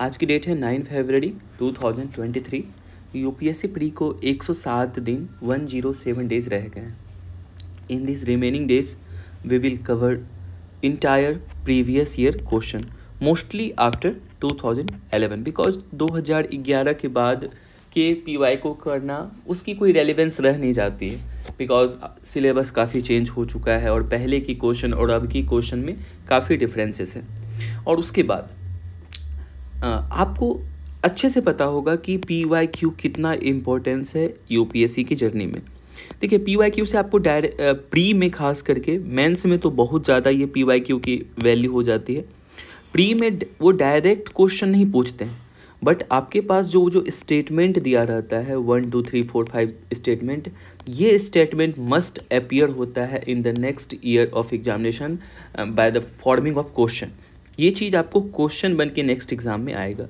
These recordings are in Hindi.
आज की डेट है नाइन फरवरी एस सी प्री को एक सौ सात दिन वन जीरो सेवन डेज रह गए हैं in this remaining days we will cover entire previous year question mostly after two thousand eleven because दो हज़ार ग्यारह के बाद के पी वाई को करना उसकी कोई रेलिवेंस रह नहीं जाती है बिकॉज सिलेबस काफ़ी चेंज हो चुका है और पहले की क्वेश्चन और अब की क्वेश्चन में काफ़ी डिफरेंसेस हैं और उसके बाद आपको अच्छे से पता होगा कि पी वाई क्यू कितना इम्पोर्टेंस है यू पी एस सी की जर्नी में देखिए पी वाई क्यू से आपको डायरे प्री में खास करके मेंस में तो बहुत ज़्यादा ये पी वाई क्यू की वैल्यू हो जाती है प्री में वो डायरेक्ट क्वेश्चन नहीं पूछते हैं बट आपके पास जो जो स्टेटमेंट दिया रहता है one two three four five statement ये स्टेटमेंट मस्ट अपियर होता है in the next year of examination by the forming of question ये चीज़ आपको क्वेश्चन बन के नेक्स्ट एग्ज़ाम में आएगा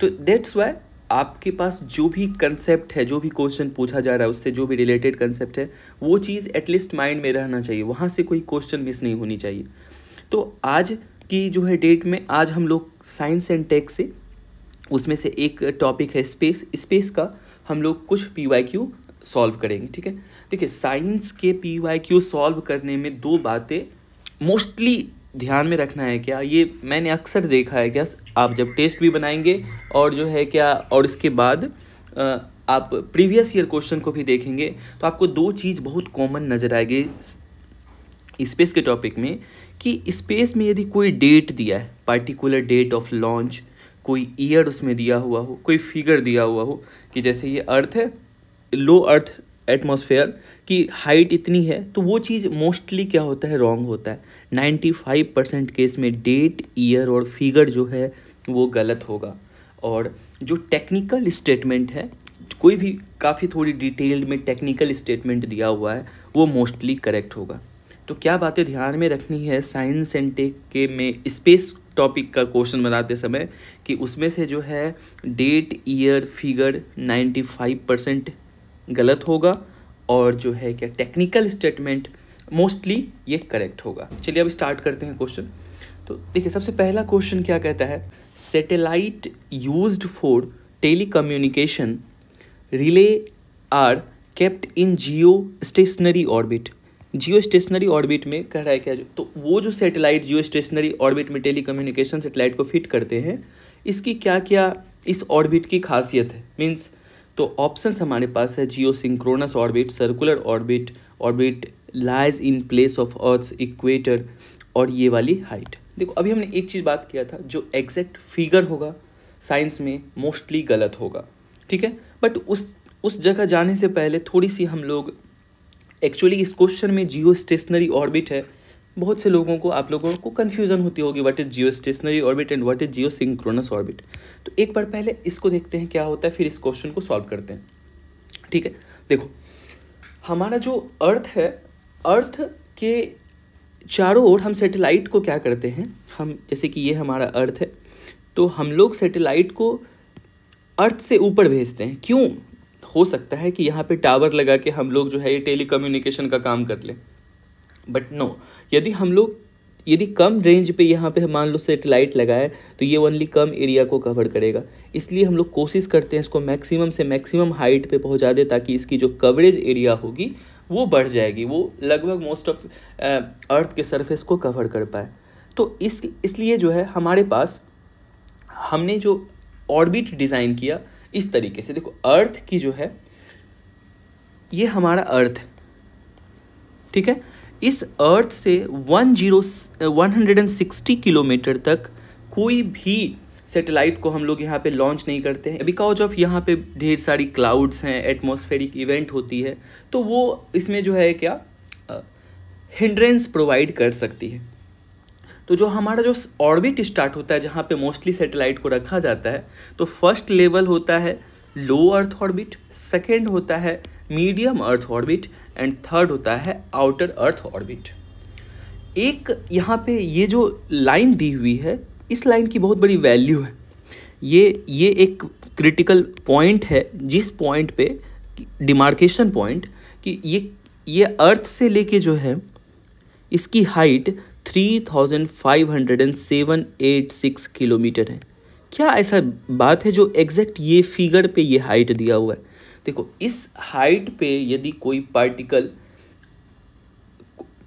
तो दैट्स वाई आपके पास जो भी कंसेप्ट है जो भी क्वेश्चन पूछा जा रहा है उससे जो भी रिलेटेड कंसेप्ट है वो चीज़ एटलीस्ट माइंड में रहना चाहिए वहाँ से कोई क्वेश्चन मिस नहीं होनी चाहिए तो आज की जो है डेट में आज हम लोग साइंस एंड टेक से उसमें से एक टॉपिक है स्पेस स्पेस का हम लोग कुछ पी वाई क्यू सॉल्व करेंगे ठीक है देखिए साइंस के पी वाई क्यू सॉल्व करने में दो बातें मोस्टली ध्यान में रखना है क्या ये मैंने अक्सर देखा है क्या आप जब टेस्ट भी बनाएंगे और जो है क्या और इसके बाद आप प्रीवियस ईयर क्वेश्चन को भी देखेंगे तो आपको दो चीज़ बहुत कॉमन नज़र आएगी स्पेस के टॉपिक में कि स्पेस में यदि कोई डेट दिया है पार्टिकुलर डेट ऑफ लॉन्च कोई ईयर उसमें दिया हुआ हो कोई फिगर दिया हुआ हो कि जैसे ये अर्थ है लो अर्थ एटमोसफेयर की हाइट इतनी है तो वो चीज़ मोस्टली क्या होता है रॉन्ग होता है नाइन्टी फाइव परसेंट केस में डेट ईयर और फिगर जो है वो गलत होगा और जो टेक्निकल स्टेटमेंट है कोई भी काफ़ी थोड़ी डिटेल में टेक्निकल स्टेटमेंट दिया हुआ है वो मोस्टली करेक्ट होगा तो क्या बातें ध्यान में रखनी है साइंस एंड टेक के में स्पेस टॉपिक का क्वेश्चन बनाते समय कि उसमें से जो है डेट ईयर फिगर 95 परसेंट गलत होगा और जो है क्या टेक्निकल स्टेटमेंट मोस्टली ये करेक्ट होगा चलिए अब स्टार्ट करते हैं क्वेश्चन तो देखिए सबसे पहला क्वेश्चन क्या कहता है satellite use for telecommunication relay are kept in geostationary orbit geostationary orbit में कह रहा है क्या जो तो वो जो सेटेलाइट जियो स्टेशनरी ऑर्बिट में टेली कम्युनिकेशन सेटेलाइट को फिट करते हैं इसकी क्या क्या इस ऑर्बिट की खासियत है मीन्स तो ऑप्शन हमारे पास है geosynchronous orbit circular orbit orbit lies in place of earth equator और ये वाली हाइट देखो अभी हमने एक चीज़ बात किया था जो एग्जैक्ट फिगर होगा साइंस में मोस्टली गलत होगा ठीक है बट उस उस जगह जाने से पहले थोड़ी सी हम लोग एक्चुअली इस क्वेश्चन में जियो स्टेशनरी ऑर्बिट है बहुत से लोगों को आप लोगों को कन्फ्यूज़न होती होगी what is geostationary orbit and what is geosynchronous orbit तो एक बार पहले इसको देखते हैं क्या होता है फिर इस क्वेश्चन को सॉल्व करते हैं ठीक है देखो हमारा जो अर्थ है अर्थ के चारों ओर हम सैटेलाइट को क्या करते हैं हम जैसे कि ये हमारा अर्थ है तो हम लोग सेटेलाइट को अर्थ से ऊपर भेजते हैं क्यों हो सकता है कि यहाँ पे टावर लगा के हम लोग जो है ये टेली कम्युनिकेशन का काम कर लें बट नो यदि हम लोग यदि कम रेंज पे यहाँ पे मान लो सेटेलाइट लगाए तो ये ओनली कम एरिया को कवर करेगा इसलिए हम लोग कोशिश करते हैं इसको मैक्सिमम से मैक्सिमम हाइट पे पहुँचा दे ताकि इसकी जो कवरेज एरिया होगी वो बढ़ जाएगी वो लगभग मोस्ट ऑफ अर्थ के सरफेस को कवर कर पाए तो इस इसलिए जो है हमारे पास हमने जो ऑर्बिट डिज़ाइन किया इस तरीके से देखो अर्थ की जो है ये हमारा अर्थ ठीक है इस अर्थ से one zero one hundred and sixty kilometre तक कोई भी सैटेलाइट को हम लोग यहाँ पे लॉन्च नहीं करते हैं बिकॉज ऑफ यहाँ पे ढेर सारी क्लाउड्स हैं एटमॉस्फेरिक इवेंट होती है तो वो इसमें जो है क्या हिंड्रेंस uh, प्रोवाइड कर सकती है तो जो हमारा जो ऑर्बिट स्टार्ट होता है जहाँ पे मोस्टली सैटेलाइट को रखा जाता है तो फर्स्ट लेवल होता है लो अर्थ ऑर्बिट सेकेंड होता है medium earth orbit and third होता है आउटर अर्थ ऑर्बिट एक यहाँ पे ये जो लाइन दी हुई है इस लाइन की बहुत बड़ी वैल्यू है ये ये एक क्रिटिकल पॉइंट है जिस पॉइंट पे डिमार्केशन पॉइंट कि ये ये अर्थ से लेके जो है इसकी height three thousand five hundred and seven eight six kilometre है क्या ऐसा बात है जो एग्जैक्ट ये फिगर पे ये हाइट दिया हुआ है देखो इस हाइट पे यदि कोई पार्टिकल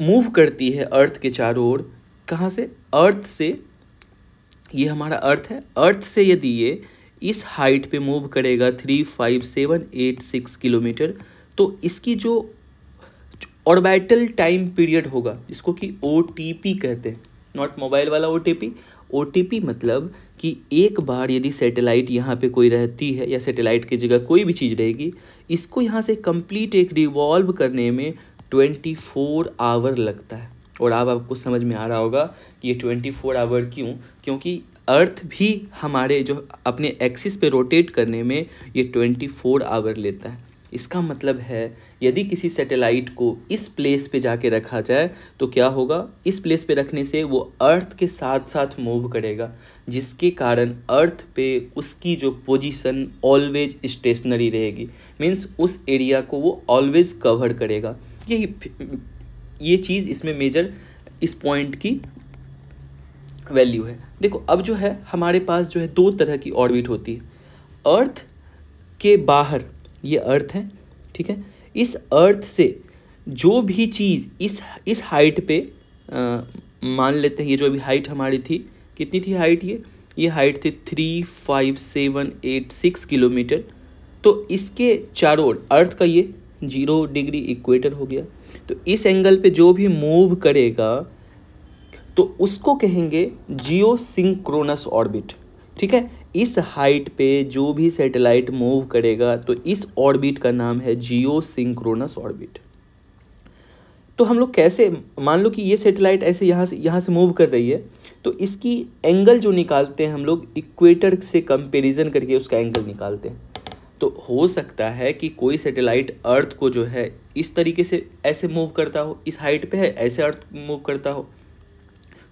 मूव करती है अर्थ के चारों ओर कहाँ से अर्थ से ये हमारा अर्थ है अर्थ से यदि ये इस हाइट पे मूव करेगा three five seven eight six kilometre तो इसकी जो ऑर्बिटल टाइम पीरियड होगा जिसको कि ओ कहते हैं नॉट मोबाइल वाला ओ ओ मतलब कि एक बार यदि सैटेलाइट यहाँ पे कोई रहती है या सैटेलाइट की जगह कोई भी चीज़ रहेगी इसको यहाँ से कंप्लीट एक रिवॉल्व करने में ट्वेंटी फोर आवर लगता है और अब आप आपको समझ में आ रहा होगा कि ये ट्वेंटी फोर आवर क्यों क्योंकि अर्थ भी हमारे जो अपने एक्सिस पे रोटेट करने में ये ट्वेंटी फोर आवर लेता है इसका मतलब है यदि किसी सैटेलाइट को इस प्लेस पे जाके रखा जाए तो क्या होगा इस प्लेस पे रखने से वो अर्थ के साथ साथ मूव करेगा जिसके कारण अर्थ पे उसकी जो पोजीशन ऑलवेज स्टेशनरी रहेगी मीन्स उस एरिया को वो ऑलवेज कवर करेगा यही ये चीज़ इसमें मेजर इस पॉइंट की वैल्यू है देखो अब जो है हमारे पास जो है दो तरह की ऑर्बिट होती है अर्थ के बाहर ये अर्थ है ठीक है इस अर्थ से जो भी चीज़ इस इस हाइट पे आ, मान लेते हैं ये जो भी हाइट हमारी थी कितनी थी हाइट ये ये हाइट थी three five seven eight six kilometre तो इसके चारों ओर अर्थ का ये जीरो डिग्री इक्वेटर हो गया तो इस एंगल पे जो भी मूव करेगा तो उसको कहेंगे जियो सिंक्रोनस ऑर्बिट ठीक है इस हाइट पे जो भी सैटेलाइट मूव करेगा तो इस ऑर्बिट का नाम है जियो सिंक्रोनस ऑर्बिट तो हम लोग कैसे मान लो कि ये सैटेलाइट ऐसे यहाँ से यहाँ से मूव कर रही है तो इसकी एंगल जो निकालते हैं हम लोग इक्वेटर से कंपेरिजन करके उसका एंगल निकालते हैं तो हो सकता है कि कोई सैटेलाइट अर्थ को जो है इस तरीके से ऐसे मूव करता हो इस हाइट पे है ऐसे अर्थ मूव करता हो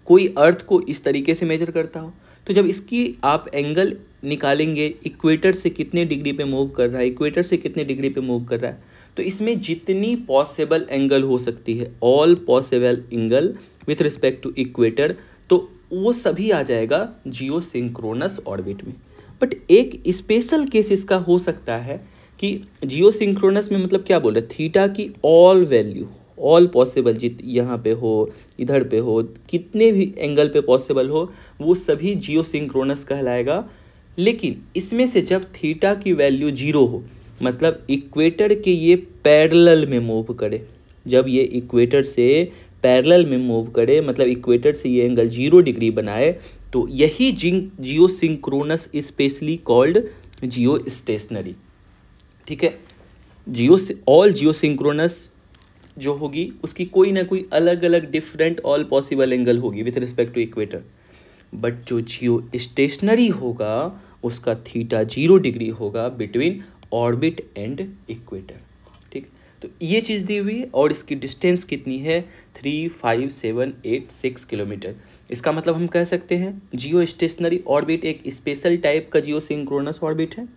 कोई अर्थ को इस तरीके से मेजर करता हो तो जब इसकी आप एंगल निकालेंगे इक्वेटर से कितने डिग्री पे मूव कर रहा है इक्वेटर से कितने डिग्री पे मूव कर रहा है तो इसमें जितनी पॉसिबल एंगल हो सकती है all possible angle with respect to equator तो वो सभी आ जाएगा जियो सिंक्रोनस ऑर्बिट में बट एक स्पेशल केस इसका हो सकता है कि जियो सिंक्रोनस में मतलब क्या बोल रहे थीटा की ऑल वैल्यू ऑल पॉसिबल जित यहाँ पे हो इधर पे हो कितने भी एंगल पे पॉसिबल हो वो सभी जियो सिंक्रोनस कहलाएगा लेकिन इसमें से जब थीटा की वैल्यू जीरो हो मतलब इक्वेटर के ये पैरेलल में मूव करे जब ये इक्वेटर से पैरेलल में मूव करे मतलब इक्वेटर से ये एंगल जीरो डिग्री बनाए तो यही जिंक geosynchronous specially called geostationary ठीक है जियो ऑल जियो सिंक्रोनस जो होगी उसकी कोई ना कोई अलग अलग डिफरेंट ऑल पॉसिबल एंगल होगी with respect to equator but जो जियो स्टेशनरी होगा उसका थीटा जीरो डिग्री होगा बिटवीन ऑर्बिट एंड इक्वेटर ठीक तो ये चीज़ दी हुई है और इसकी डिस्टेंस कितनी है three five seven eight six kilometre इसका मतलब हम कह सकते हैं जियो स्टेशनरी ऑर्बिट एक स्पेशल टाइप का जियो सिंक्रोनस ऑर्बिट है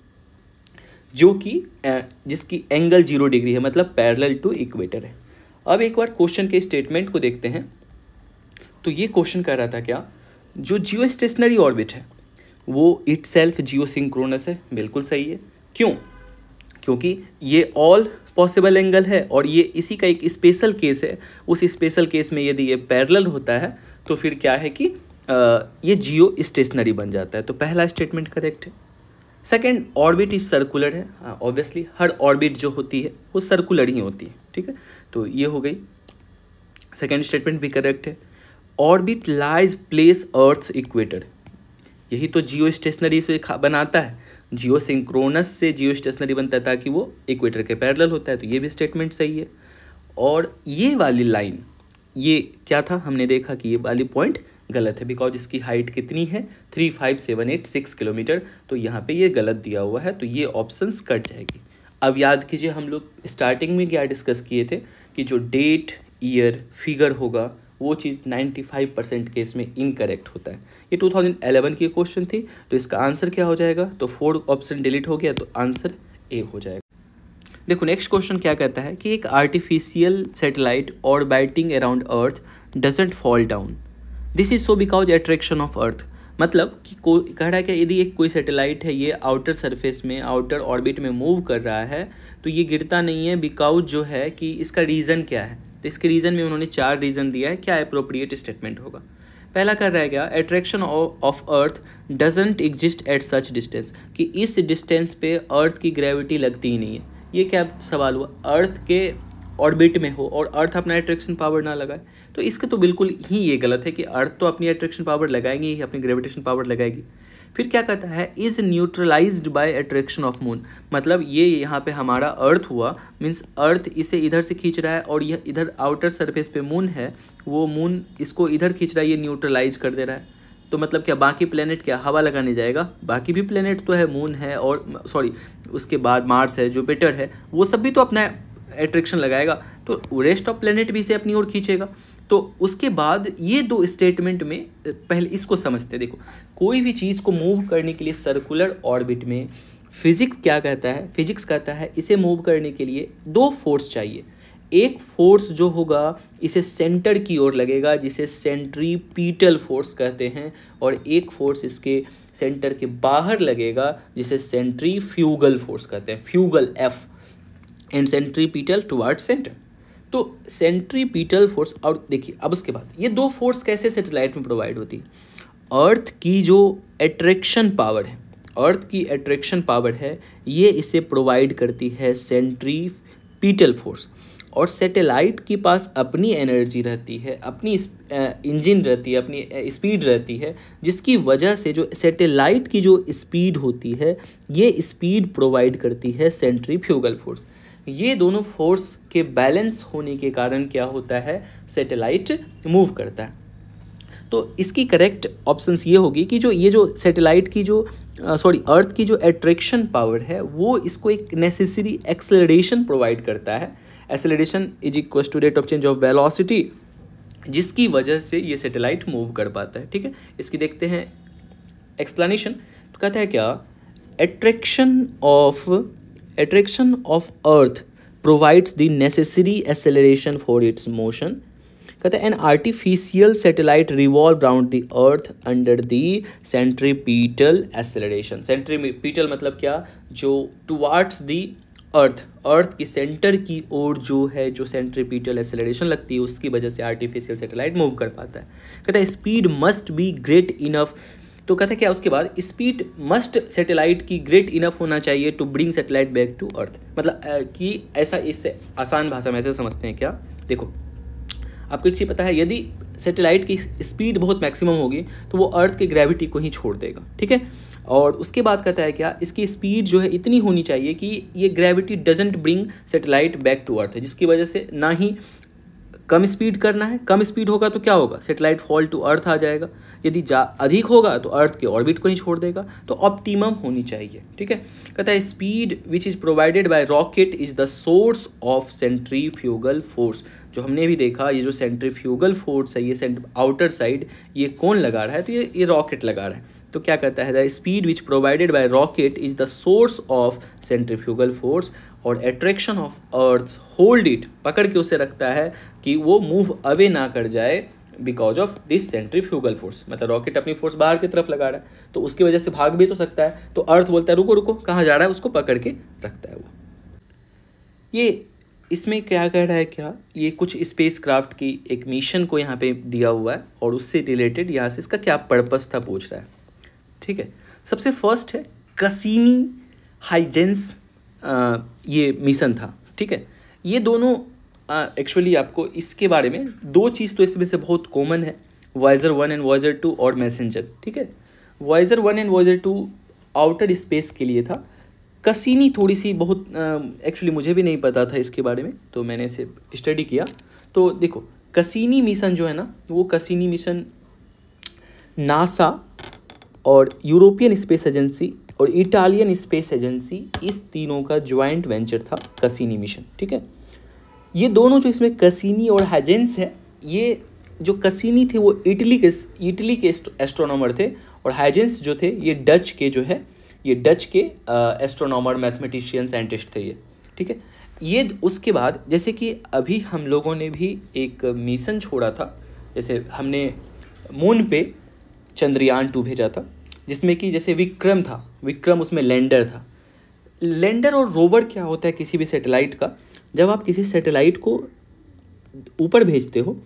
जो कि जिसकी एंगल जीरो डिग्री है मतलब पैरेलल टू इक्वेटर है अब एक बार क्वेश्चन के स्टेटमेंट को देखते हैं तो ये क्वेश्चन कह रहा था क्या जो जियो स्टेशनरी ऑर्बिट है वो इट सेल्फ जियो सिंक्रोनस है बिल्कुल सही है क्यों क्योंकि ये ऑल पॉसिबल एंगल है और ये इसी का एक स्पेशल केस है उस स्पेशल केस में यदि ये पैरेलल होता है तो फिर क्या है कि ये जियो स्टेशनरी बन जाता है तो पहला स्टेटमेंट करेक्ट है सेकेंड ऑर्बिट इज सर्कुलर है ऑब्वियसली हाँ, हर ऑर्बिट जो होती है वो सर्कुलर ही होती है ठीक है तो ये हो गई सेकेंड स्टेटमेंट भी करेक्ट है orbit lies place earth equator यही तो जियो स्टेशनरी से बनाता है जियो सिंक्रोनस से जियो स्टेशनरी बनता है ताकि वो इक्वेटर के पैरल होता है तो ये भी स्टेटमेंट सही है और ये वाली लाइन ये क्या था हमने देखा कि ये वाली पॉइंट गलत है बिकॉज इसकी हाइट कितनी है three five seven eight six kilometre तो यहाँ पे ये गलत दिया हुआ है तो ये ऑप्शंस कट जाएगी अब याद कीजिए हम लोग स्टार्टिंग में क्या डिस्कस किए थे कि जो डेट ईयर फिगर होगा वो चीज़ नाइन्टी फाइव परसेंट केस में इनकरेक्ट होता है ये टू थाउजेंड एलेवन की क्वेश्चन थी तो इसका आंसर क्या हो जाएगा तो फोर ऑप्शन डिलीट हो गया तो आंसर ए हो जाएगा देखो नेक्स्ट क्वेश्चन क्या कहता है कि एक artificial satellite orbiting around earth doesn't fall down this is so because attraction of earth मतलब कि को कह रहा है कि यदि एक कोई सैटेलाइट है ये आउटर सरफेस में आउटर ऑर्बिट में मूव कर रहा है तो ये गिरता नहीं है बिकाउज जो है कि इसका रीज़न क्या है तो इसके रीज़न में उन्होंने चार रीज़न दिया है क्या अप्रोप्रिएट स्टेटमेंट होगा पहला कर रहा क्या attraction of earth doesn't exist at such distance कि इस डिस्टेंस पे अर्थ की ग्रेविटी लगती ही नहीं है ये क्या सवाल हुआ अर्थ के ऑर्बिट में हो और अर्थ अपना अट्रैक्शन पावर ना लगाए तो इसके तो बिल्कुल ही ये गलत है कि अर्थ तो अपनी अट्रैक्शन पावर लगाएंगी ही अपनी ग्रेविटेशन पावर लगाएगी फिर क्या कहता है is neutralize by attraction of moon मतलब ये यहाँ पे हमारा अर्थ हुआ मीन्स अर्थ इसे इधर से खींच रहा है और यह इधर आउटर सरफेस पे मून है वो मून इसको इधर खींच रहा है ये न्यूट्रलाइज कर दे रहा है तो मतलब क्या बाकी प्लेनेट क्या हवा लगाने जाएगा बाकी भी प्लेनेट तो है मून है और सॉरी उसके बाद मार्स है जुपिटर है वो सब भी तो अपना एट्रैक्शन लगाएगा तो रेस्ट ऑफ प्लेनेट भी इसे अपनी ओर खींचेगा तो उसके बाद ये दो स्टेटमेंट में पहले इसको समझते हैं देखो कोई भी चीज़ को मूव करने के लिए सर्कुलर ऑर्बिट में फिज़िक्स क्या कहता है फिजिक्स कहता है इसे मूव करने के लिए दो फोर्स चाहिए एक फोर्स जो होगा इसे सेंटर की ओर लगेगा जिसे सेंट्रीपीटल फोर्स कहते हैं और एक फोर्स इसके सेंटर के बाहर लगेगा जिसे सेंट्रीफ्यूगल फोर्स कहते हैं fugal F and centripetal toward centre तो सेंट्रीपीटल फोर्स और देखिए अब उसके बाद ये दो फोर्स कैसे सेटेलाइट में प्रोवाइड होती है अर्थ की जो एट्रैक्शन पावर है अर्थ की एट्रैक्शन पावर है ये इसे प्रोवाइड करती है सेंट्री पीटल फोर्स और सैटेलाइट के पास अपनी एनर्जी रहती है अपनी इंजन रहती है अपनी स्पीड रहती है जिसकी वजह से जो सेटेलाइट की जो स्पीड होती है ये स्पीड प्रोवाइड करती है सेंट्रीफ्यूगल फोर्स ये दोनों फोर्स के बैलेंस होने के कारण क्या होता है सैटेलाइट मूव करता है तो इसकी करेक्ट ऑप्शंस ये होगी कि जो ये जो सैटेलाइट की जो सॉरी अर्थ की जो एट्रैक्शन पावर है वो इसको एक नेसेसरी एक्सेलरेशन प्रोवाइड करता है acceleration is equal to rate of change of velocity जिसकी वजह से ये सैटेलाइट मूव कर पाता है ठीक है इसकी देखते हैं एक्सप्लेनेशन तो कहता है क्या attraction of attraction of earth provides the necessary acceleration for its motion कहते हैं an artificial satellite revolve round the earth under the centripetal acceleration centripetal मतलब क्या जो टुवार्ड्स द अर्थ अर्थ की सेंटर की ओर जो है जो सेंट्रीपीटल एसेलरेशन लगती है उसकी वजह से आर्टिफिशियल सैटेलाइट मूव कर पाता है कहते हैं speed must be great enough तो कहता क्या उसके बाद स्पीड मस्ट सैटेलाइट की ग्रेट इनफ होना चाहिए to bring satellite back to earth मतलब कि ऐसा इससे आसान भाषा में ऐसे समझते हैं क्या देखो आपको एक चीज़ पता है यदि सैटेलाइट की स्पीड बहुत मैक्सिमम होगी तो वो अर्थ के ग्रेविटी को ही छोड़ देगा ठीक है और उसके बाद कहता है क्या इसकी स्पीड जो है इतनी होनी चाहिए कि ये gravity doesn't bring satellite back to earth जिसकी वजह से ना ही कम स्पीड करना है कम स्पीड होगा तो क्या होगा सेटेलाइट फॉल टू अर्थ आ जाएगा यदि जा अधिक होगा तो अर्थ के ऑर्बिट को ही छोड़ देगा तो ऑप्टिमम होनी चाहिए ठीक है कहता है speed which is provided by rocket is the source of centrifugal force जो हमने भी देखा ये जो सेंट्रीफ्यूगल फोर्स है ये आउटर साइड ये कौन लगा रहा है तो ये ये रॉकेट लगा रहा है तो क्या कहता है the speed which provided by rocket is the source of centrifugal force और attraction of earth hold it पकड़ के उसे रखता है कि वो मूव अवे ना कर जाए because of this centrifugal force मतलब रॉकेट अपनी फोर्स बाहर की तरफ लगा रहा है तो उसकी वजह से भाग भी तो सकता है तो अर्थ बोलता है रुको रुको कहाँ जा रहा है उसको पकड़ के रखता है वो ये इसमें क्या कह रहा है क्या ये कुछ स्पेस क्राफ्ट की एक मिशन को यहाँ पे दिया हुआ है और उससे रिलेटेड यहाँ से इसका क्या पर्पस था पूछ रहा है ठीक है सबसे फर्स्ट है कसीनी हाइजेंस ये मिशन था ठीक है ये दोनों एक्चुअली आपको इसके बारे में दो चीज़ तो इसमें से बहुत कॉमन है Voyager one and Voyager two और मैसेंजर ठीक है Voyager one and Voyager two outer space के लिए था कसीनी थोड़ी सी बहुत एक्चुअली मुझे भी नहीं पता था इसके बारे में तो मैंने इसे स्टडी किया तो देखो कसीनी मिशन जो है ना वो कसीनी मिशन नासा और यूरोपियन स्पेस एजेंसी और इटालियन स्पेस एजेंसी इस तीनों का ज्वाइंट वेंचर था कसीनी मिशन ठीक है ये दोनों जो इसमें कसिनी और हाजेंस है ये जो कसिनी थे वो इटली के इटली के एस्ट्रोनॉमर थे और हाइजेंस जो थे ये डच के जो है ये डच के एस्ट्रोनॉमर मैथमेटिशियन साइंटिस्ट थे ये ठीक है ये उसके बाद जैसे कि अभी हम लोगों ने भी एक मिशन छोड़ा था जैसे हमने मून पे चंद्रयान टू भेजा था जिसमें कि जैसे विक्रम था विक्रम उसमें लैंडर था लैंडर और रोवर क्या होता है किसी भी सैटेलाइट का जब आप किसी सैटेलाइट को ऊपर भेजते हो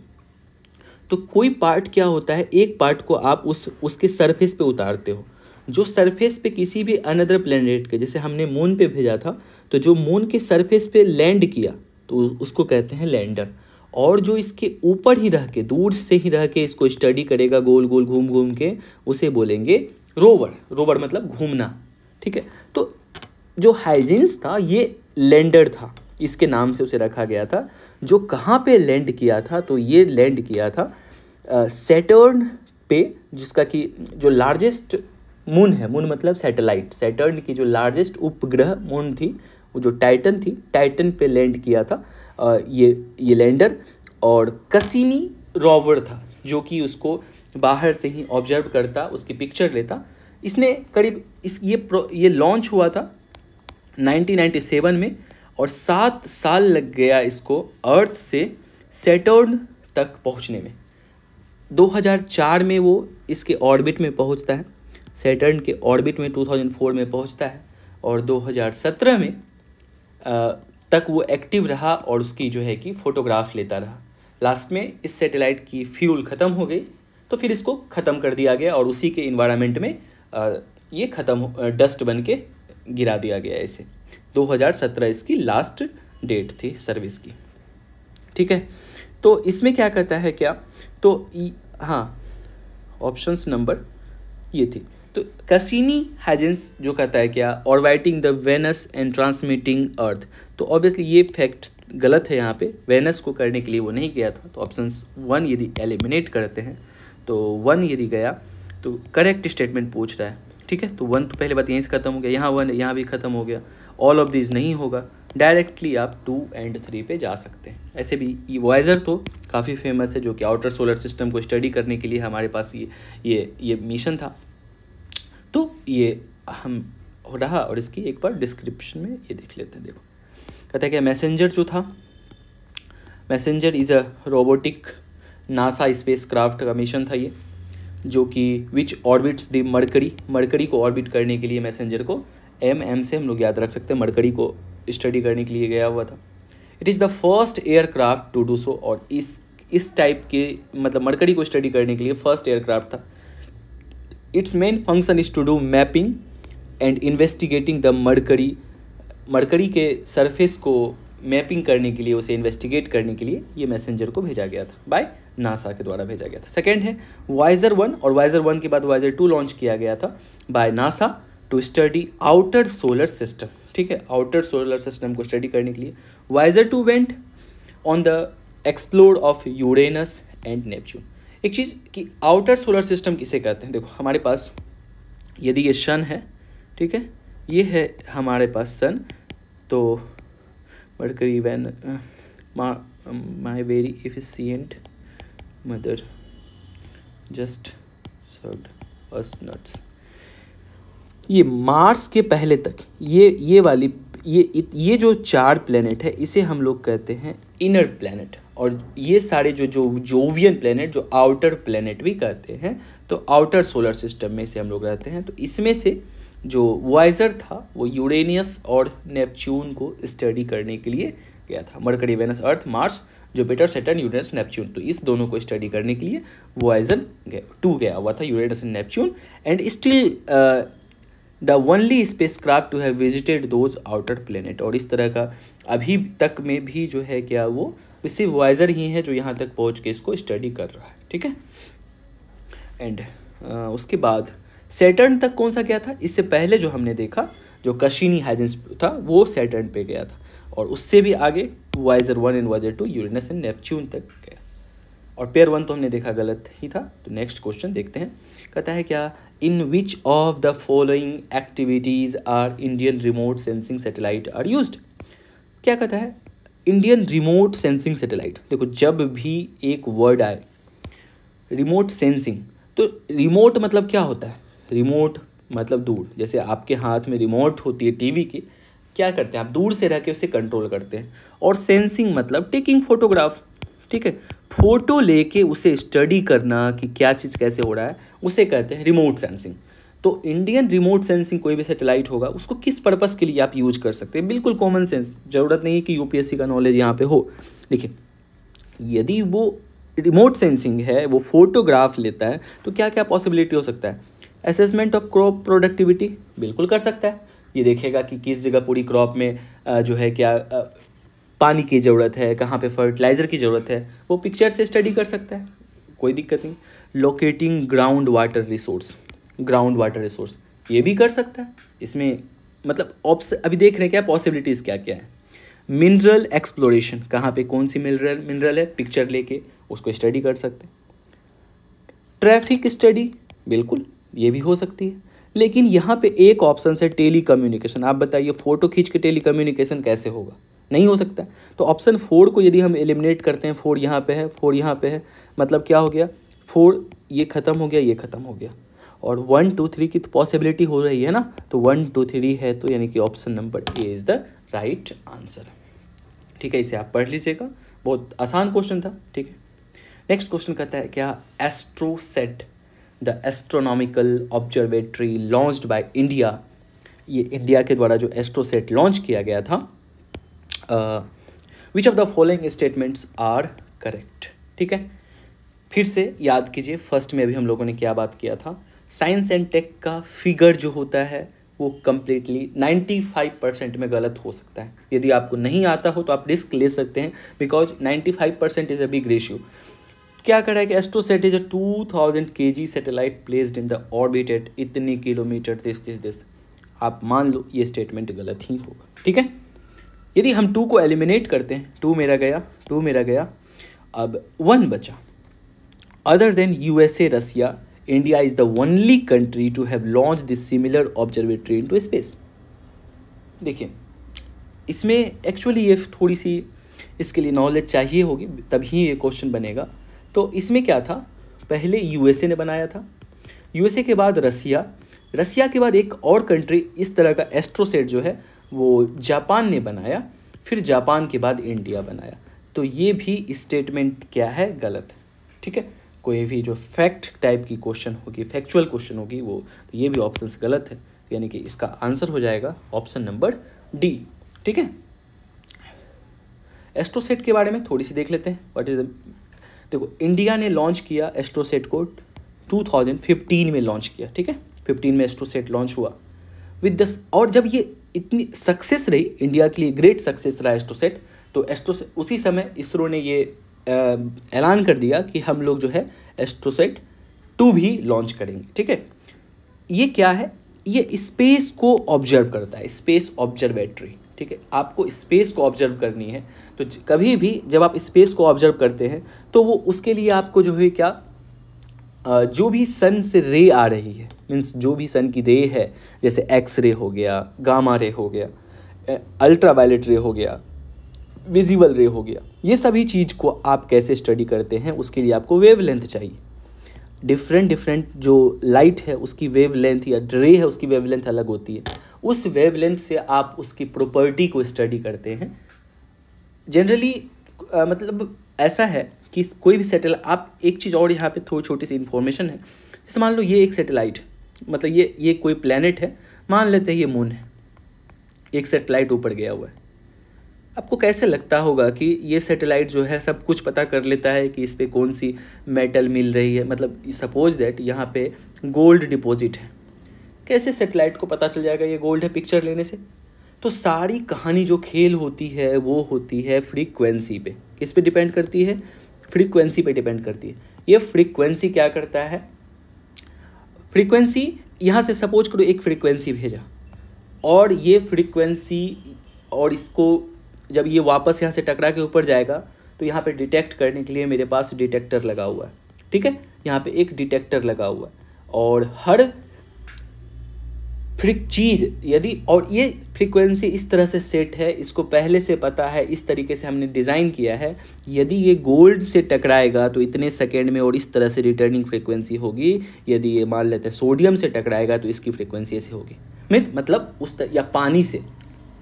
तो कोई पार्ट क्या होता है एक पार्ट को आप उस उसके सरफेस पे उतारते हो जो सरफेस पे किसी भी अनदर प्लेनेट के जैसे हमने मून पे भेजा था तो जो मून के सरफेस पे लैंड किया तो उसको कहते हैं लैंडर और जो इसके ऊपर ही रह के दूर से ही रह के इसको स्टडी करेगा गोल गोल घूम घूम के उसे बोलेंगे रोवर रोवर मतलब घूमना ठीक है तो जो हाइजीन्स था ये लैंडर था इसके नाम से उसे रखा गया था जो कहाँ पे लैंड किया था तो ये लैंड किया था सेटर्न पे जिसका कि जो लार्जेस्ट मून है मून मतलब सैटेलाइट सैटर्न की जो लार्जेस्ट उपग्रह मून थी वो जो टाइटन थी टाइटन पे लैंड किया था आ, ये ये लैंडर और कसिनी रॉवर था जो कि उसको बाहर से ही ऑब्जर्व करता उसकी पिक्चर लेता इसने करीब इस ये ये लॉन्च हुआ था 1997 में और सात साल लग गया इसको अर्थ से सेटर्न तक पहुंचने में 2004 में वो इसके ऑर्बिट में पहुंचता है सेटर्न के ऑर्बिट में 2004 में पहुंचता है और 2017 में आ, तक वो एक्टिव रहा और उसकी जो है कि फ़ोटोग्राफ लेता रहा लास्ट में इस सैटेलाइट की फ्यूल ख़त्म हो गई तो फिर इसको ख़त्म कर दिया गया और उसी के इन्वायरमेंट में आ, ये ख़त्म डस्ट बन के गिरा दिया गया इसे 2017 इसकी लास्ट डेट थी सर्विस की ठीक है तो इसमें क्या कहता है क्या तो हाँ ऑप्शंस नंबर ये थी तो कसिनी हैजेंस जो कहता है क्या और waiting the Venus and transmitting earth तो ऑब्वियसली ये फैक्ट गलत है यहाँ पे वेनस को करने के लिए वो नहीं गया था तो ऑप्शन वन यदि एलिमिनेट करते हैं तो वन यदि गया तो करेक्ट स्टेटमेंट पूछ रहा है ठीक है तो वन तो पहले बात यहीं से ख़त्म हो गया यहाँ वन यहाँ भी ख़त्म हो गया ऑल ऑफ दिस नहीं होगा डायरेक्टली आप टू एंड थ्री पे जा सकते हैं ऐसे भी ई वाइजर तो काफ़ी फेमस है जो कि आउटर सोलर सिस्टम को स्टडी करने के लिए हमारे पास ये ये ये मिशन था तो ये हम हो रहा और इसकी एक बार डिस्क्रिप्शन में ये देख लेते हैं देखो कहता है कि मैसेंजर जो था Messenger is a robotic NASA spacecraft का मिशन था ये जो कि which orbits the Mercury Mercury को ऑर्बिट करने के लिए मैसेंजर को एम एम से हम लोग याद रख सकते हैं मरकरी को स्टडी करने के लिए गया हुआ था it is the first aircraft to do so और इस इस टाइप के मतलब मरकरी को स्टडी करने के लिए फर्स्ट एयरक्राफ्ट था its main function is to do mapping and investigating the Mercury Mercury के सरफेस को मैपिंग करने के लिए उसे इन्वेस्टिगेट करने के लिए ये मैसेंजर को भेजा गया था बाय नासा के द्वारा भेजा गया था सेकेंड है वाइजर वन और वाइजर वन के बाद वाइजर टू लॉन्च किया गया था by NASA to study outer solar system ठीक है आउटर सोलर सिस्टम को स्टडी करने के लिए Voyager two went on the explore of Uranus and Neptune एक चीज़ कि आउटर सोलर सिस्टम किसे कहते हैं देखो हमारे पास यदि ये सन है ठीक है ये है हमारे पास सन तो Mercury when uh, my, um, my very efficient mother just served us nuts. ये मार्स के पहले तक ये ये वाली ये ये जो चार प्लेनेट है इसे हम लोग कहते हैं इनर प्लेनेट और ये सारे जो जो जोवियन प्लेनेट जो आउटर प्लेनेट भी कहते हैं तो आउटर सोलर सिस्टम में से हम लोग रहते हैं तो इसमें से जो वाइजर था वो यूरेनियस और नेपच्यून को स्टडी करने के लिए गया था Mercury Venus Earth Mars Jupiter Saturn Uranus Neptune तो इस दोनों को स्टडी करने के लिए वाइजर गया टू गया हुआ था Uranus and Neptune and still the only spacecraft to have visited those outer planet और इस तरह का अभी तक में भी जो है क्या वो सिर्फ वाइजर ही है जो यहाँ तक पहुँच के इसको स्टडी कर रहा है ठीक है एंड uh, उसके बाद सेटर्न तक कौन सा गया था इससे पहले जो हमने देखा जो कशीनी हाइजेंस था वो सेटर्न पे गया था और उससे भी आगे Voyager one and Voyager two Uranus and Neptune तक गया और पेयर वन तो हमने देखा गलत ही था तो नेक्स्ट क्वेश्चन देखते हैं कहता है क्या in which of the following activities are Indian remote sensing satellite are use क्या कहता है इंडियन रिमोट सेंसिंग सेटेलाइट देखो जब भी एक वर्ड आए रिमोट सेंसिंग तो रिमोट मतलब क्या होता है रिमोट मतलब दूर जैसे आपके हाथ में रिमोट होती है टीवी की क्या करते हैं आप दूर से रह के उसे कंट्रोल करते हैं और सेंसिंग मतलब टेकिंग फोटोग्राफ ठीक है फोटो लेके उसे स्टडी करना कि क्या चीज़ कैसे हो रहा है उसे कहते हैं रिमोट सेंसिंग तो इंडियन रिमोट सेंसिंग कोई भी सैटेलाइट होगा उसको किस पर्पज़ के लिए आप यूज कर सकते हैं बिल्कुल कॉमन सेंस ज़रूरत नहीं है कि यूपीएससी का नॉलेज यहाँ पे हो देखिए यदि वो रिमोट सेंसिंग है वो फोटोग्राफ लेता है तो क्या क्या पॉसिबिलिटी हो सकता है असेसमेंट ऑफ क्रॉप प्रोडक्टिविटी बिल्कुल कर सकता है ये देखेगा कि किस जगह पूरी क्रॉप में जो है क्या पानी की ज़रूरत है कहाँ पे फर्टिलाइज़र की ज़रूरत है वो पिक्चर से स्टडी कर सकता है कोई दिक्कत नहीं locating ground water resource ground water resource ये भी कर सकता है इसमें मतलब ऑप्स अभी देख रहे हैं क्या पॉसिबिलिटीज़ क्या क्या है मिनरल एक्सप्लोरेशन कहाँ पे कौन सी मिनरल मिनरल है पिक्चर लेके उसको स्टडी कर सकते हैं ट्रैफिक स्टडी बिल्कुल ये भी हो सकती है लेकिन यहाँ पे एक ऑप्शन है टेली कम्युनिकेशन आप बताइए फ़ोटो खींच के टेली कम्युनिकेशन कैसे होगा नहीं हो सकता तो ऑप्शन फोर को यदि हम एलिमिनेट करते हैं फोर यहाँ पे है फोर यहाँ पे है मतलब क्या हो गया फोर ये ख़त्म हो गया ये ख़त्म हो गया और वन टू थ्री की तो पॉसिबिलिटी हो रही है ना तो वन टू थ्री है तो यानी कि option number A is the right answer ठीक है इसे आप पढ़ लीजिएगा बहुत आसान क्वेश्चन था ठीक है नेक्स्ट क्वेश्चन कहता है क्या Astrosat the astronomical observatory launched by India ये इंडिया के द्वारा जो एस्ट्रोसेट लॉन्च किया गया था which of the following statements are correct ठीक है फिर से याद कीजिए फर्स्ट में अभी हम लोगों ने क्या बात किया था साइंस एंड टेक का फिगर जो होता है वो कम्प्लीटली नाइन्टी फाइव परसेंट में गलत हो सकता है यदि आपको नहीं आता हो तो आप रिस्क ले सकते हैं because ninety five percent is a big ratio क्या करा है कि Astrosat is a two thousand K G satellite placed in the orbit at इतने किलोमीटर दिस दिस दिस आप मान लो ये स्टेटमेंट गलत ही होगा ठीक है यदि हम टू को एलिमिनेट करते हैं टू मेरा गया टू मेरा गया अब वन बचा other than U S A Russia India is the only country to have launch this similar observatory into space देखिए इसमें एक्चुअली ये थोड़ी सी इसके लिए नॉलेज चाहिए होगी तभी ये क्वेश्चन बनेगा तो इसमें क्या था पहले यूएसए ने बनाया था यूएसए के बाद रसिया रसिया के बाद एक और कंट्री इस तरह का एस्ट्रोसेट जो है वो जापान ने बनाया फिर जापान के बाद इंडिया बनाया तो ये भी स्टेटमेंट क्या है गलत है ठीक है कोई भी जो फैक्ट टाइप की क्वेश्चन होगी फैक्चुअल क्वेश्चन होगी वो तो ये भी ऑप्शन गलत है यानी कि इसका आंसर हो जाएगा ऑप्शन नंबर डी ठीक है एस्ट्रोसेट के बारे में थोड़ी सी देख लेते हैं व्हाट इज द देखो इंडिया ने लॉन्च किया एस्ट्रोसेट को 2015 में लॉन्च किया ठीक है 15 में एस्ट्रोसेट लॉन्च हुआ विद दस और जब ये इतनी सक्सेस रही इंडिया के लिए ग्रेट सक्सेस रहा एस्ट्रोसेट तो एस्ट्रोसेट उसी समय इसरो ने ये ऐलान कर दिया कि हम लोग जो है एस्ट्रोसेट टू भी लॉन्च करेंगे ठीक है ये क्या है ये स्पेस को ऑब्जर्व करता है स्पेस ऑब्जर्वेटरी ठीक है आपको स्पेस को ऑब्जर्व करनी है तो कभी भी जब आप स्पेस को ऑब्जर्व करते हैं तो वो उसके लिए आपको जो है क्या जो भी सन से रे आ रही है मीन्स जो भी सन की रे है जैसे एक्स रे हो गया गामा रे हो गया अल्ट्रा वायलेट रे हो गया विजिबल रे हो गया ये सभी चीज़ को आप कैसे स्टडी करते हैं उसके लिए आपको वेव लेंथ चाहिए डिफरेंट डिफरेंट जो लाइट है उसकी वेव लेंथ या रे है उसकी वेव लेंथ अलग होती है उस वेवलेंथ से आप उसकी प्रॉपर्टी को स्टडी करते हैं जनरली मतलब ऐसा है कि कोई भी सेटेल आप एक चीज़ और यहाँ पे थोड़ी छोटी सी इन्फॉर्मेशन है जैसे मान लो ये एक सेटेलाइट मतलब ये ये कोई प्लानट है मान लेते हैं ये मून है एक सेटेलाइट ऊपर गया हुआ है आपको कैसे लगता होगा कि ये सैटेलाइट जो है सब कुछ पता कर लेता है कि इस पर कौन सी मेटल मिल रही है मतलब सपोज दैट यहाँ पे गोल्ड डिपॉजिट है कैसे सेटेलाइट को पता चल जाएगा ये गोल्ड है पिक्चर लेने से तो सारी कहानी जो खेल होती है वो होती है फ्रीक्वेंसी पे किस पे डिपेंड करती है फ्रीक्वेंसी पे डिपेंड करती है ये फ्रीक्वेंसी क्या करता है फ्रीक्वेंसी यहाँ से सपोज करो एक फ्रीक्वेंसी भेजा और ये फ्रीक्वेंसी और इसको जब ये वापस यहाँ से टकरा के ऊपर जाएगा तो यहाँ पे डिटेक्ट करने के लिए मेरे पास डिटेक्टर लगा हुआ है ठीक है यहाँ पे एक डिटेक्टर लगा हुआ है और हर फ्रिक चीज यदि और ये फ्रीक्वेंसी इस तरह से सेट है इसको पहले से पता है इस तरीके से हमने डिज़ाइन किया है यदि ये गोल्ड से टकराएगा तो इतने सेकेंड में और इस तरह से रिटर्निंग फ्रीक्वेंसी होगी यदि ये मान लेते हैं सोडियम से टकराएगा तो इसकी फ्रीक्वेंसी ऐसी होगी मित मतलब उस तर, या पानी से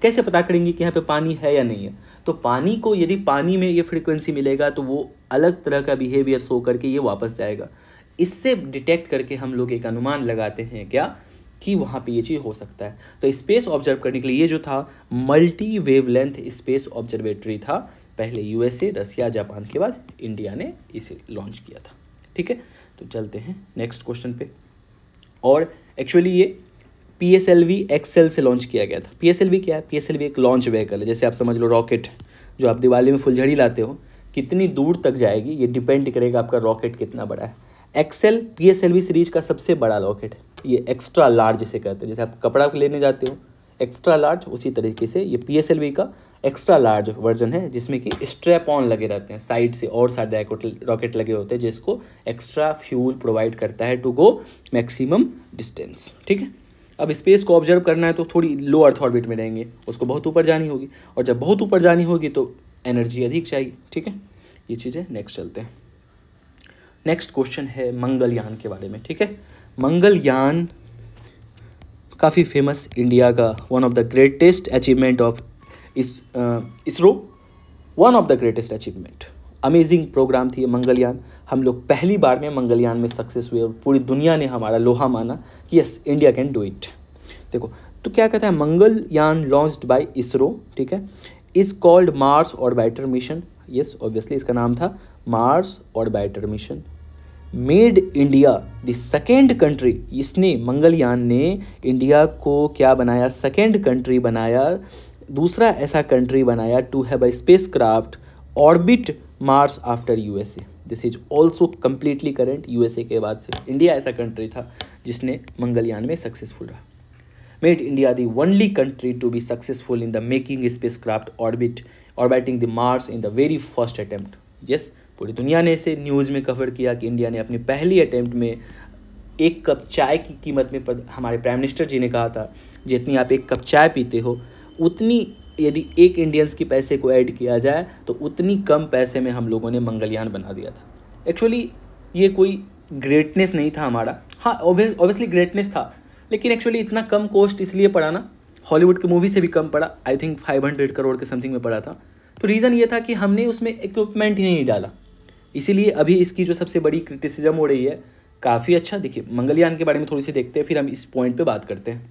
कैसे पता करेंगे कि यहाँ पे पानी है या नहीं है तो पानी को यदि पानी में ये फ्रीक्वेंसी मिलेगा तो वो अलग तरह का बिहेवियर शो करके ये वापस जाएगा इससे डिटेक्ट करके हम लोग एक अनुमान लगाते हैं क्या कि वहाँ पे ये चीज़ हो सकता है तो स्पेस ऑब्जर्व करने के लिए ये जो था multi wavelength space observatory था पहले यूएसए रसिया जापान के बाद इंडिया ने इसे लॉन्च किया था ठीक है तो चलते हैं नेक्स्ट क्वेश्चन पे और एक्चुअली ये P S L V XL से लॉन्च किया गया था पी एस एल वी क्या है पी एस एल वी एक लॉन्च व्हीकल है जैसे आप समझ लो रॉकेट जो आप दिवाली में फुलझड़ी लाते हो कितनी दूर तक जाएगी ये डिपेंड करेगा आपका रॉकेट कितना बड़ा है XL P S L V series का सबसे बड़ा रॉकेट है ये एक्स्ट्रा लार्ज इसे कहते हैं जैसे आप कपड़ा लेने जाते हो एक्स्ट्रा लार्ज उसी तरीके से ये पी का एक्स्ट्रा लार्ज वर्जन है जिसमें कि स्ट्रैप ऑन लगे रहते हैं साइड से और सारे रॉकेट लगे होते हैं जिसको एक्स्ट्रा फ्यूल प्रोवाइड करता है टू गो मैक्सिमम डिस्टेंस ठीक है अब स्पेस को ऑब्जर्व करना है तो थोड़ी लो अर्थ ऑर्बिट में रहेंगे उसको बहुत ऊपर जानी होगी और जब बहुत ऊपर जानी होगी तो एनर्जी अधिक चाहिए ठीक है ये चीज़ें नेक्स्ट चलते हैं नेक्स्ट क्वेश्चन है मंगलयान के बारे में ठीक है मंगलयान काफ़ी फेमस इंडिया का one of the greatest achievement of इस ISRO one of the greatest achievement amazing programme थी मंगलयान हम लोग पहली बार में मंगलयान में सक्सेस हुए और पूरी दुनिया ने हमारा लोहा माना कि yes India can do it देखो तो क्या कहता है मंगलयान लॉन्च बाय इसरो ठीक है is called Mars orbiter mission yes obviously इसका नाम था Mars orbiter mission made India the second country इसने मंगलयान ने इंडिया को क्या बनाया सेकेंड कंट्री बनाया दूसरा ऐसा कंट्री बनाया to have a spacecraft orbit Mars after U S A this is also completely current U S A के बाद से इंडिया ऐसा कंट्री था जिसने मंगलयान में सक्सेसफुल रहा made India the only country to be successful in the making spacecraft orbit orbiting the Mars in the very first attempt yes पूरी दुनिया ने इसे न्यूज़ में कवर किया कि इंडिया ने अपनी पहली अटैम्प्ट में एक कप चाय की कीमत में हमारे प्राइम मिनिस्टर जी ने कहा था जितनी आप एक कप चाय पीते हो उतनी यदि एक इंडियंस के पैसे को ऐड किया जाए तो उतनी कम पैसे में हम लोगों ने मंगलयान बना दिया था एक्चुअली ये कोई ग्रेटनेस नहीं था हमारा हाँ ऑब्वियसली ग्रेटनेस था लेकिन एक्चुअली इतना कम कॉस्ट इसलिए पड़ा ना हॉलीवुड की मूवी से भी कम पड़ा I think five hundred crore के समथिंग में पड़ा था तो रीज़न ये था कि हमने उसमें इक्विपमेंट ही नहीं डाला इसीलिए अभी इसकी जो सबसे बड़ी क्रिटिसिज्म हो रही है काफ़ी अच्छा देखिए मंगलयान के बारे में थोड़ी सी देखते हैं फिर हम इस पॉइंट पे बात करते हैं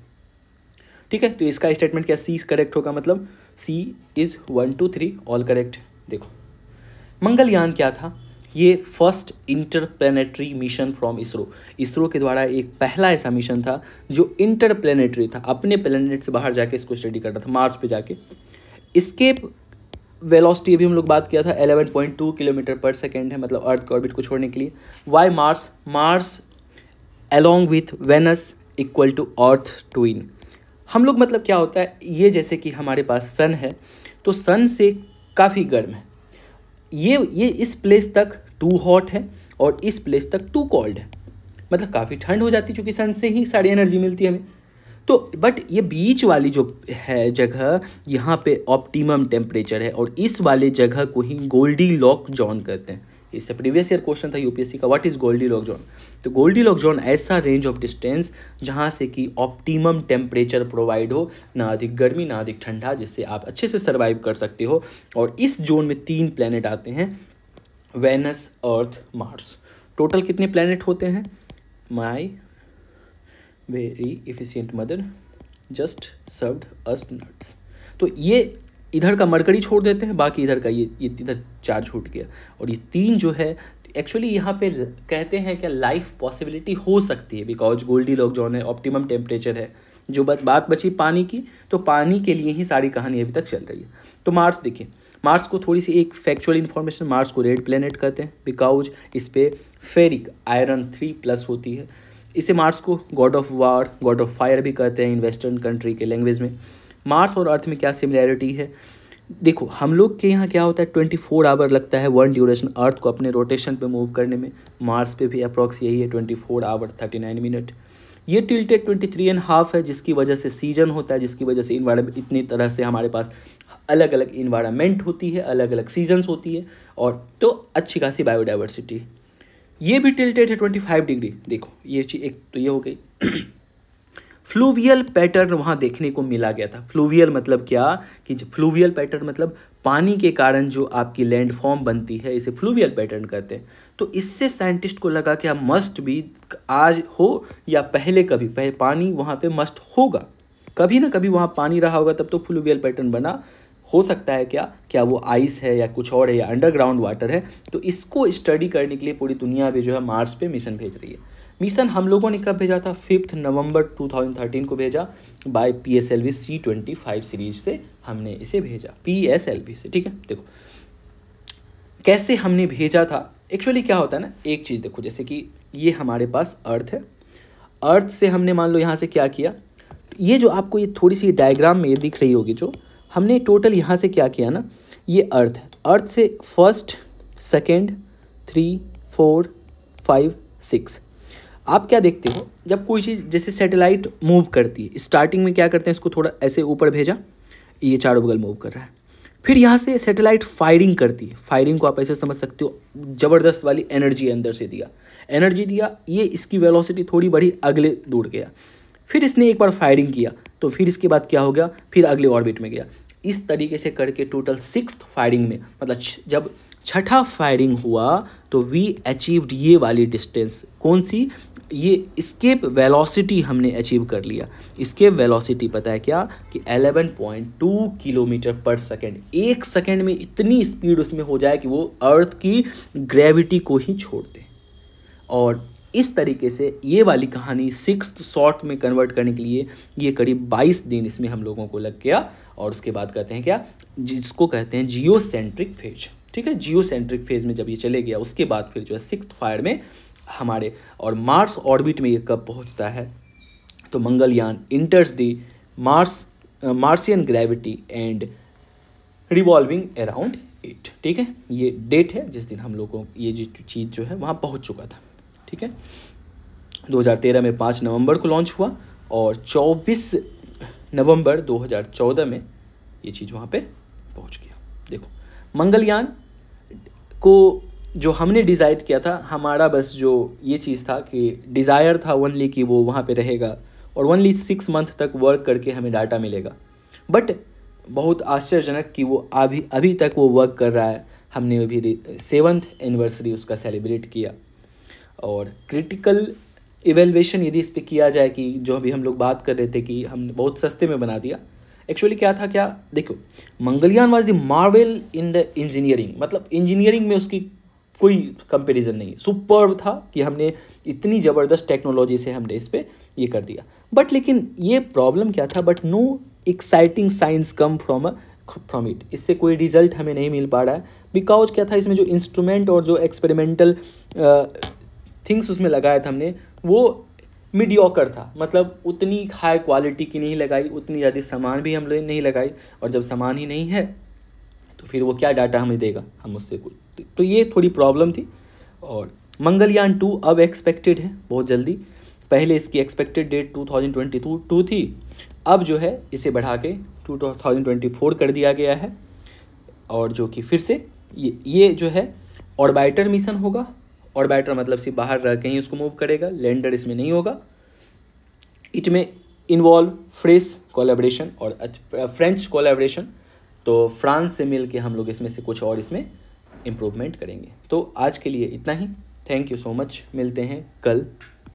ठीक है तो इसका स्टेटमेंट क्या सी करेक्ट होगा मतलब C is one two three all correct देखो मंगलयान क्या था ये first interplanetary mission from ISRO ISRO के द्वारा एक पहला ऐसा मिशन था जो इंटरप्लेनेटरी था अपने प्लेनेट से बाहर जाके इसको स्टडी कर रहा था मार्स पे जाके इसके वेलोसिटी अभी हम लोग बात किया था 11.2 किलोमीटर पर सेकेंड है मतलब अर्थ के ऑर्बिट को छोड़ने के लिए why Mars Mars along with Venus equal to earth twin हम लोग मतलब क्या होता है ये जैसे कि हमारे पास सन है तो सन से काफ़ी गर्म है ये ये इस प्लेस तक टू हॉट है और इस प्लेस तक टू कोल्ड है मतलब काफ़ी ठंड हो जाती है चूँकि सन से ही सारी एनर्जी मिलती है हमें तो बट ये बीच वाली जो है जगह यहाँ पे ऑप्टिमम टेम्परेचर है और इस वाले जगह को ही गोल्डी लॉक जॉन कहते हैं इससे प्रीवियस ईयर क्वेश्चन था यूपीएससी का what is Goldilocks zone तो गोल्डी लॉक जोन ऐसा रेंज ऑफ डिस्टेंस जहाँ से कि ऑप्टिमम टेम्परेचर प्रोवाइड हो ना अधिक गर्मी ना अधिक ठंडा जिससे आप अच्छे से सर्वाइव कर सकते हो और इस जोन में तीन प्लानट आते हैं वेनस अर्थ मार्स टोटल कितने प्लानट होते हैं my very efficient mother just served us nuts तो ये इधर का मरकरी छोड़ देते हैं बाकी इधर का ये ये इधर चार छूट गया और ये तीन जो है एक्चुअली यहाँ पे कहते हैं क्या लाइफ पॉसिबिलिटी हो सकती है बिकॉज गोल्डी लॉक जोन है ऑप्टिमम टेम्परेचर है जो बात बात बची पानी की तो पानी के लिए ही सारी कहानी अभी तक चल रही है तो मार्स देखिए मार्स को थोड़ी सी एक फैक्चुअल इन्फॉर्मेशन मार्स को रेड प्लेनेट कहते हैं बिकॉज इस पर फेरिक आयरन थ्री प्लस होती है इसे मार्स को god of war god of fire भी कहते हैं इन वेस्टर्न कंट्री के लैंग्वेज में मार्स और अर्थ में क्या सिमिलैरिटी है देखो हम लोग के यहाँ क्या होता है ट्वेंटी फोर आवर लगता है वन ड्यूरेशन अर्थ को अपने रोटेशन पे मूव करने में मार्स पे भी अप्रॉक्स यही है twenty four hour thirty nine minute ये tilted twenty three and half है जिसकी वजह से सीजन होता है जिसकी वजह से इन्वायरमेंट इतनी तरह से हमारे पास अलग अलग इन्वायरमेंट होती है अलग अलग सीजन्स होती है और तो अच्छी खासी बायोडाइवर्सिटी ये भी टिल्टेड है ट्वेंटी फाइव डिग्री देखो ये चीज़ एक तो ये हो गई फ्लूवियल पैटर्न वहाँ देखने को मिला गया था फ्लूवियल मतलब क्या कि फ्लूवियल पैटर्न मतलब पानी के कारण जो आपकी लैंडफॉर्म बनती है इसे फ्लूवियल पैटर्न कहते हैं तो इससे साइंटिस्ट को लगा कि आप मस्ट भी आज हो या पहले कभी पहले पानी वहाँ पे मस्ट होगा कभी ना कभी वहाँ पानी रहा होगा तब तो फ्लूवियल पैटर्न बना हो सकता है क्या क्या वो आइस है या कुछ और है या अंडरग्राउंड वाटर है तो इसको स्टडी करने के लिए पूरी दुनिया भी जो है मार्स पे मिशन भेज रही है मिशन हम लोगों ने कब भेजा था फिफ्थ नवंबर 2013 को भेजा by P S L V C twenty five series से हमने इसे भेजा पी एस एल वी से ठीक है देखो कैसे हमने भेजा था एक्चुअली क्या होता है ना एक चीज़ देखो जैसे कि ये हमारे पास अर्थ है अर्थ से हमने मान लो यहाँ से क्या किया ये जो आपको ये थोड़ी सी डायग्राम में ये दिख रही होगी जो हमने टोटल यहाँ से क्या किया ना ये अर्थ है अर्थ से first second three four five six आप क्या देखते हो जब कोई चीज़ जैसे सेटेलाइट मूव करती है स्टार्टिंग में क्या करते हैं इसको थोड़ा ऐसे ऊपर भेजा ये चारों बगल मूव कर रहा है फिर यहाँ से सेटेलाइट फायरिंग करती है फायरिंग को आप ऐसे समझ सकते हो ज़बरदस्त वाली एनर्जी अंदर से दिया एनर्जी दिया ये इसकी वेलोसिटी थोड़ी बढ़ी अगले दूर गया फिर इसने एक बार फायरिंग किया तो फिर इसके बाद क्या हो गया फिर अगले ऑर्बिट में गया इस तरीके से करके टोटल सिक्स फायरिंग में मतलब जब छठा फायरिंग हुआ तो वी अचीव्ड ये वाली डिस्टेंस कौन सी ये स्केप वेलोसिटी हमने अचीव कर लिया इसके वेलोसिटी पता है क्या कि 11.2 किलोमीटर पर सेकेंड एक सेकेंड में इतनी स्पीड उसमें हो जाए कि वो अर्थ की ग्रेविटी को ही छोड़ दे और इस तरीके से ये वाली कहानी सिक्स शॉर्ट में कन्वर्ट करने के लिए ये करीब बाईस दिन इसमें हम लोगों को लग गया और उसके बाद कहते हैं क्या जिसको कहते हैं जियो सेंट्रिक फेज ठीक है जियो सेंट्रिक फेज में जब ये चले गया उसके बाद फिर जो है सिक्स फायर में हमारे और मार्स ऑर्बिट में ये कब पहुंचता है तो Mangalyaan enters the Mars Martian gravity and revolving around it ठीक है ये डेट है जिस दिन हम लोगों ये जो चीज़ जो है वहाँ पहुँच चुका था ठीक है 2013 में 5 नवंबर को लॉन्च हुआ और 24 नवंबर 2014 में ये चीज़ वहाँ पे पहुँच गया देखो मंगलयान को जो हमने डिसाइड किया था हमारा बस जो ये चीज़ था कि डिज़ायर था ओनली कि वो वहाँ पे रहेगा और ओनली सिक्स मंथ तक वर्क करके हमें डाटा मिलेगा बट बहुत आश्चर्यजनक कि वो अभी अभी तक वो वर्क कर रहा है हमने अभी सेवन्थ एनिवर्सरी उसका सेलिब्रेट किया और क्रिटिकल इवेलुएशन यदि इस पर किया जाए कि जो अभी हम लोग बात कर रहे थे कि हम बहुत सस्ते में बना दिया एक्चुअली क्या था क्या देखो Mangalyaan was the marvel in the engineering मतलब इंजीनियरिंग में उसकी कोई कंपैरिजन नहीं सुपर था कि हमने इतनी ज़बरदस्त टेक्नोलॉजी से हमने इस पर ये कर दिया बट लेकिन ये प्रॉब्लम क्या था but no exciting science come from from it इससे कोई रिजल्ट हमें नहीं मिल पा रहा है बिकॉज क्या था इसमें जो इंस्ट्रूमेंट और जो एक्सपेरिमेंटल थिंग्स उसमें लगाया था हमने वो मीडियोकर था मतलब उतनी हाई क्वालिटी की नहीं लगाई उतनी ज़्यादा सामान भी हमने नहीं लगाई और जब सामान ही नहीं है तो फिर वो क्या डाटा हमें देगा हम उससे कुछ तो, तो ये थोड़ी प्रॉब्लम थी और मंगलयान टू अब एक्सपेक्टेड है बहुत जल्दी पहले इसकी expected date two thousand twenty two two थी अब जो है इसे बढ़ा के टू थाउजेंड ट्वेंटी फोर कर दिया गया है और जो कि फिर से ये ये जो है ऑर्बाइटर मिशन होगा और बैटर मतलब सिर्फ बाहर रह के ही उसको मूव करेगा लैंडर इसमें नहीं होगा इट में इन्वॉल्व फ्रेस कोलेब्रेशन और फ्रेंच कोलेब्रेशन तो फ्रांस से मिल के हम लोग इसमें से कुछ और इसमें इम्प्रूवमेंट करेंगे तो आज के लिए इतना ही थैंक यू सो मच मिलते हैं कल